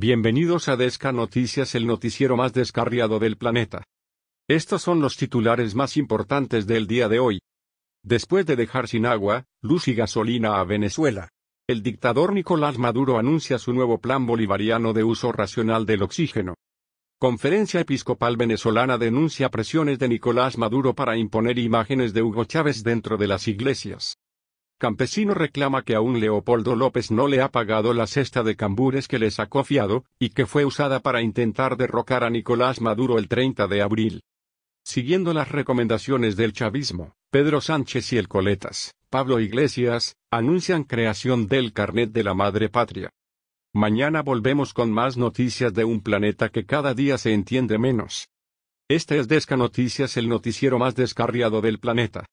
Bienvenidos a Desca Noticias, el noticiero más descarriado del planeta. Estos son los titulares más importantes del día de hoy. Después de dejar sin agua, luz y gasolina a Venezuela, el dictador Nicolás Maduro anuncia su nuevo plan bolivariano de uso racional del oxígeno. Conferencia Episcopal Venezolana denuncia presiones de Nicolás Maduro para imponer imágenes de Hugo Chávez dentro de las iglesias. Campesino reclama que aún Leopoldo López no le ha pagado la cesta de cambures que le sacó fiado, y que fue usada para intentar derrocar a Nicolás Maduro el 30 de abril. Siguiendo las recomendaciones del chavismo, Pedro Sánchez y el Coletas, Pablo Iglesias, anuncian creación del carnet de la madre patria. Mañana volvemos con más noticias de un planeta que cada día se entiende menos. Este es Desca Noticias, el noticiero más descarriado del planeta.